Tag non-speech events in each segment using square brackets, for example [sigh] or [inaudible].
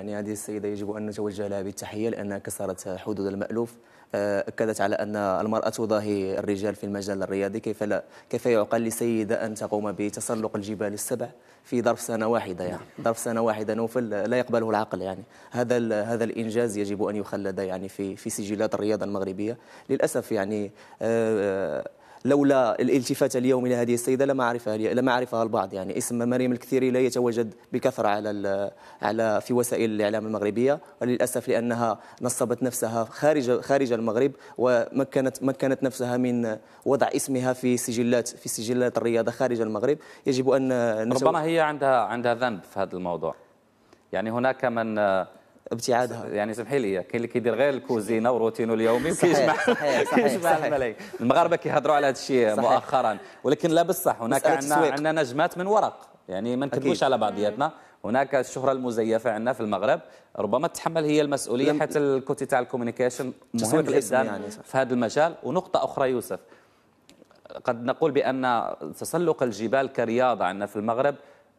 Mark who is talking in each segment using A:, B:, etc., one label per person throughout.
A: يعني هذه السيدة يجب أن نتوجه لها بالتحية لأنها كسرت حدود المألوف آه، أكدت على أن المرأة تضاهي الرجال في المجال الرياضي كيف لا كيف يعقل لسيدة أن تقوم بتسلق الجبال السبع في ظرف سنة واحدة يعني نعم. ظرف سنة واحدة نوفل لا يقبله العقل يعني هذا هذا الإنجاز يجب أن يخلد يعني في في سجلات الرياضة المغربية للأسف يعني آه، لولا الالتفات اليوم الى هذه السيده لما عرفها لما عرفها البعض يعني اسم مريم الكثيري لا يتواجد بكثره على على في وسائل الاعلام المغربيه وللاسف لانها نصبت نفسها خارج خارج المغرب ومكنت مكنت نفسها من وضع اسمها في سجلات في سجلات الرياضه خارج المغرب يجب ان ربما
B: هي عندها عندها ذنب في هذا الموضوع يعني هناك من ابتعادها يعني سمحي لي كاين اللي كيدير غير الكوزينه وروتينه اليومي وكيجمع كيجمع [laughs] الملايين المغاربه كيهضروا على هذا الشيء مؤخرا ولكن لا بصح هناك عندنا عندنا نجمات من ورق يعني ما نكذبوش على بعضياتنا هناك الشهره المزيفه عندنا في المغرب ربما تتحمل هي المسؤوليه حتى الكوتي تاع الكوميونيكيشن مهم جدا يعني في هذا المجال ونقطه اخرى يوسف قد نقول بان تسلق الجبال كرياضه عندنا في المغرب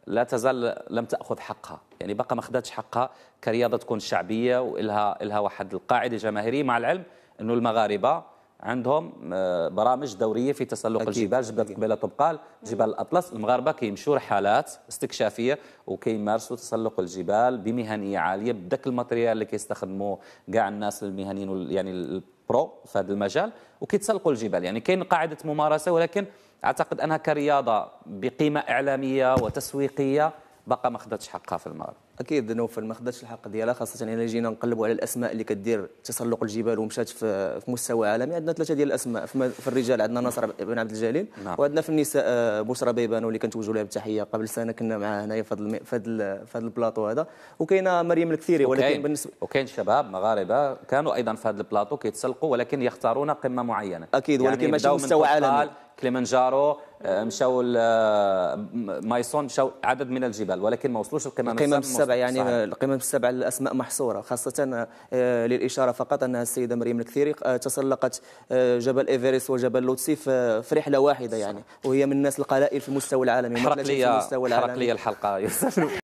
B: لا تزال لم تاخذ حقها يعني بقى ما اخذتش حقها كرياضه تكون شعبيه والها الها واحد القاعده جماهيريه مع العلم انه المغاربه عندهم آه، برامج دوريه في تسلق أكيد. الجبال جبل قبيله طبقال جبال الاطلس المغاربه كيمشوا رحلات استكشافيه وكيمارسوا تسلق الجبال بمهنيه عاليه بدك الماتريال اللي كيستخدموه كاع الناس المهنيين يعني البرو في هذا المجال وكيتسلقوا الجبال يعني كاين قاعده ممارسه ولكن اعتقد انها كرياضه بقيمه اعلاميه وتسويقيه باقا ما خداتش حقها في المغرب اكيد نوفل ما خداتش
A: الحق ديالها خاصه الا جينا نقلبوا على الاسماء اللي كدير تسلق الجبال ومشات في, في مستوى عالمي عندنا ثلاثه ديال الاسماء في الرجال عندنا ناصر بن عبد الجليل نعم. وعندنا في النساء بشرى بيبان واللي كنتوجه لها بالتحيه قبل سنه كنا معها هنايا في هذا في هذا البلاطو هذا وكاينه مريم الكثيري ولكن
B: بالنسبه وكاين شباب مغاربه كانوا ايضا في هذا البلاطو كيتسلقوا ولكن يختارون قمه معينه اكيد ولكن يعني ماشي مستوى عالمي كليمنجارو آه، مشاو آه، مايسون مشاو عدد من الجبال ولكن ما وصلوش القمم القمم السبع يعني القمم السبع
A: الاسماء محصوره خاصه آه، للاشاره فقط انها السيده مريم الكثيري تسلقت جبل ايفيريس وجبل لوتسي في رحله واحده يعني وهي من الناس القلائل في المستوى العالمي يعني حرق لي المستوى العالمي حرق لي
B: الحلقه [laughs]